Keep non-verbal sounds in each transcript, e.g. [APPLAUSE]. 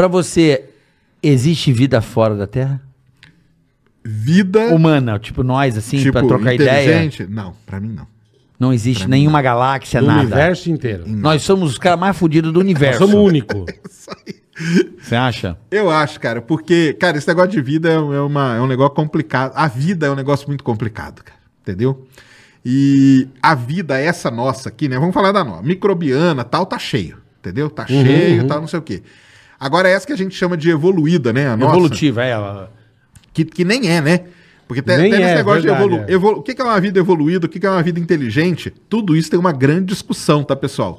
Para você, existe vida fora da Terra? Vida humana, tipo nós, assim, tipo, pra trocar ideia? Não, pra mim não. Não existe pra nenhuma não. galáxia, do nada. O universo inteiro. Não. Nós somos os caras mais fodidos do universo. somos somos único. [LAUGHS] É você acha? Eu acho, cara, porque, cara, esse negócio de vida é, é, uma, é um negócio complicado. A vida é um negócio muito complicado, cara. Entendeu? E a vida, essa nossa aqui, né? Vamos falar da nossa. Microbiana tal, tá cheio. Entendeu? Tá uhum, cheio uhum. tal, não sei o quê. Agora, essa que a gente chama de evoluída, né? A nossa, Evolutiva, é. Ela... Que, que nem é, né? Porque tem, tem é, esse negócio verdade, de evolu... É. evolu... O que é uma vida evoluída? O que é uma vida inteligente? Tudo isso tem uma grande discussão, tá, pessoal?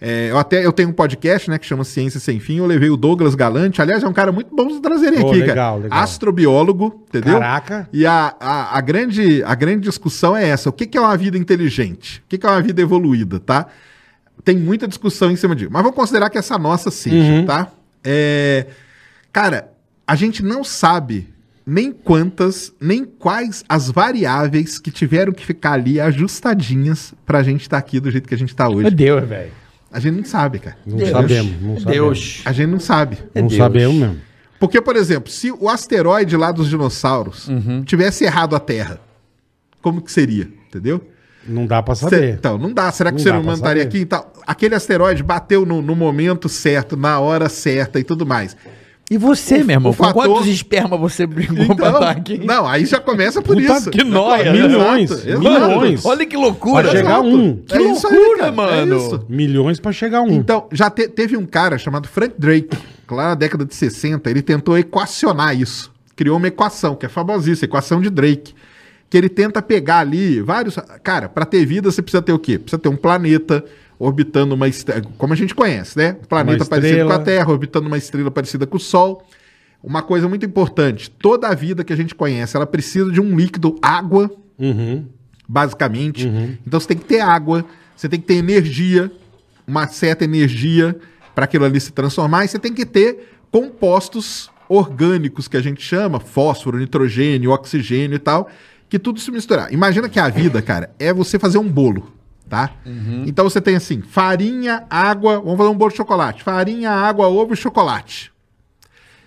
É, eu até eu tenho um podcast, né, que chama Ciência Sem Fim. Eu levei o Douglas Galante. Aliás, é um cara muito bom de trazer aqui, legal, cara. Legal. Astrobiólogo, entendeu? Caraca. E a, a, a, grande, a grande discussão é essa: o que, é uma vida inteligente? O que, é uma vida evoluída, tá? Tem muita discussão em cima disso. Mas vamos considerar que essa nossa seja, uhum. tá? É, cara, a gente não sabe nem quantas, nem quais as variáveis que tiveram que ficar ali ajustadinhas pra gente estar tá aqui do jeito que a gente tá hoje. Meu é Deus, velho. A gente não sabe, cara. Não Deus. sabemos. Não é sabemos. Deus. A gente não sabe. não é Deus. sabemos mesmo. Porque, por exemplo, se o asteroide lá dos dinossauros uhum. tivesse errado a Terra, como que seria? Entendeu? Não dá para saber. Cê, então, não dá. Será que não o ser humano estaria aqui? Então, aquele asteroide bateu no, no, momento certo, na hora certa e tudo mais. E você, o, meu irmão, com fator... quantos esperma você brigou então, pra tá estar aqui? Não, aí já começa por Puta isso. Que nóia. Né? Milhões. Exato, milhões. Olha que loucura. Pra chegar um. É que é loucura, aí, mano. É milhões para chegar um. Então, já te, teve um cara chamado Frank Drake, lá na década de 60, ele tentou equacionar isso. Criou uma equação, que é famosíssima, equação de Drake que ele tenta pegar ali vários. Cara, para ter vida você precisa ter o quê? Precisa ter um planeta orbitando uma estrela, como a gente conhece, né? Um planeta parecido com a Terra, orbitando uma estrela parecida com o Sol. Uma coisa muito importante: toda a vida que a gente conhece, ela precisa de um líquido, água, uhum. basicamente. Uhum. Então você tem que ter água, você tem que ter energia, uma certa energia para aquilo ali se transformar, e você tem que ter compostos orgânicos que a gente chama, fósforo, nitrogênio, oxigênio e tal, que tudo se misturar. Imagina que a vida, cara, é você fazer um bolo, tá? Uhum. Então você tem assim, farinha, água, vamos fazer um bolo de chocolate. Farinha, água, ovo e chocolate.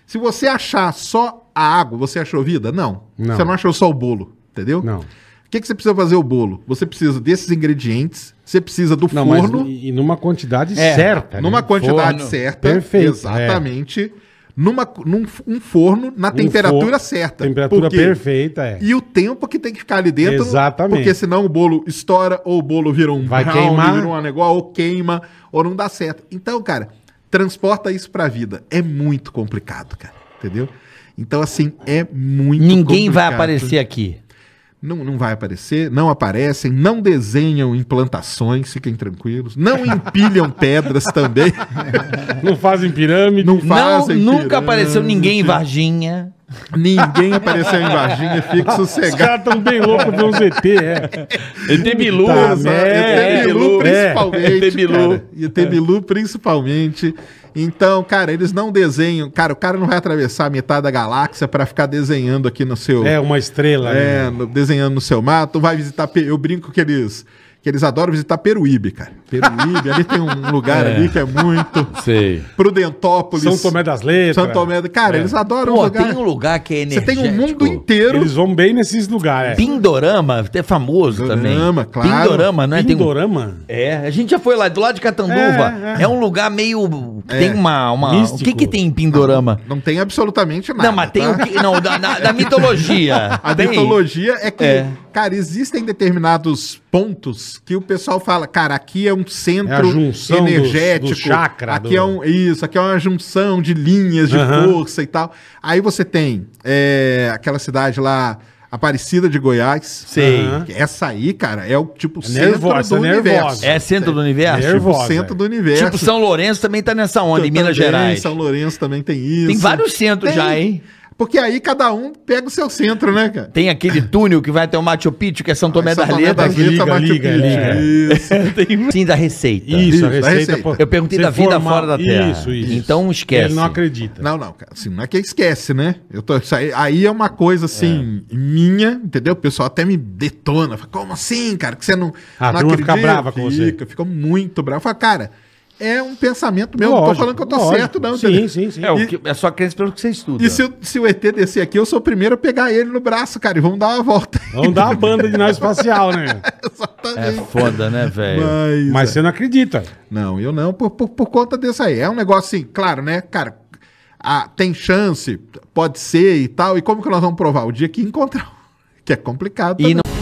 Se você achar só a água, você achou vida? Não. não. Você não achou só o bolo, entendeu? Não. O que, que você precisa fazer o bolo? Você precisa desses ingredientes, você precisa do não, forno. e numa quantidade é, certa. Numa né? quantidade forno. certa. Perfeito. É. Exatamente. É numa, num um forno na um temperatura forno, certa. Temperatura perfeita, é. E o tempo que tem que ficar ali dentro. Exatamente. Porque senão o bolo estoura, ou o bolo vira um Vai brown, queimar. vira um negócio, ou queima, ou não dá certo. Então, cara, transporta isso pra vida. É muito complicado, cara. Entendeu? Então, assim, é muito Ninguém complicado. vai aparecer aqui. Não, não vai aparecer, não aparecem, não desenham implantações, fiquem tranquilos. Não empilham [LAUGHS] pedras também. Não fazem pirâmide. Não fazem Não, nunca apareceu ninguém em Varginha. Ninguém apareceu em Varginha, fique sossegado. Os caras tão bem loucos ver uns ET, é. ET Bilu, tá, é, ET é, Bilu é. principalmente. ET Bilu. ET é. Bilu principalmente. Então, cara, eles não desenham. Cara, o cara não vai atravessar a metade da galáxia para ficar desenhando aqui no seu. É, uma estrela. É, né? desenhando no seu mato. Vai visitar. Eu brinco que eles que eles adoram visitar Peruíbe, cara. Peruíbe, ali tem um lugar [LAUGHS] é. ali que é muito. Sei. Prudentópolis. São Tomé das Letras. São Tomé. Cara, é. eles adoram Pô, um lugar. tem um lugar que é energético. Você tem o um mundo inteiro. Eles vão bem nesses lugares. É. Pindorama, é famoso Pindorama, também. Pindorama, claro. Pindorama, né? Pindorama? Um... É, a gente já foi lá, do lado de Catanduva. É, é, é um lugar meio... É. Tem uma... uma... O que que tem em Pindorama? Não, não tem absolutamente nada. Não, mas tem tá? o que... Não, da, da [LAUGHS] mitologia. A tem. mitologia é que cara, existem determinados pontos que o pessoal fala, cara, aqui é um é centro é energético, do, chakra, aqui é do... é um isso, aqui é uma junção de linhas de uhum. força e tal. Aí você tem é, aquela cidade lá Aparecida de Goiás. Sim. Uhum. Essa aí, cara, é o tipo é centro do é universo. É centro do universo? Tipo nervosa, tipo centro é. do universo. Tipo São Lourenço também tá nessa onda, Eu em Minas Gerais. São Lourenço também tem isso. Tem vários centros tem. já, hein? Porque aí cada um pega o seu centro, né, cara? Tem aquele túnel que vai até o Machu Picchu, que é São ah, Tomé ah, da Leda. Que liga, Machu liga, Picchu. liga. Isso. [LAUGHS] Sim, da receita. Isso, isso a receita. receita. Pô, Eu perguntei da vida formar... fora da Terra. Isso, isso. Então esquece. Ele não acredita. Não, não, cara. Assim, não é que esquece, né? Eu tô, aí, aí, é uma coisa, assim, é. minha, entendeu? O pessoal até me detona. Fala, como assim, cara? Que você não, ah, não acredita? fica brava com você. Fica, fica muito brava, Fala, cara é um pensamento meu. Lógico, não tô falando que eu tô lógico. certo, não. Sim, entendeu? sim, sim. É, que, é só crença pelo que você estuda. E se, o, se o ET descer aqui, eu sou o primeiro a pegar ele no braço, cara, e vamos dar uma volta. Vamos dar uma banda de nave espacial, né? [LAUGHS] Exatamente. É foda, né, velho? Mas, Mas é. você não acredita. Não, eu não, por, por, por, conta disso aí. É um negócio assim, claro, né, cara? tem chance, pode ser e tal. E como que nós vamos provar? O dia que encontrar. [LAUGHS] Que é complicado. E não...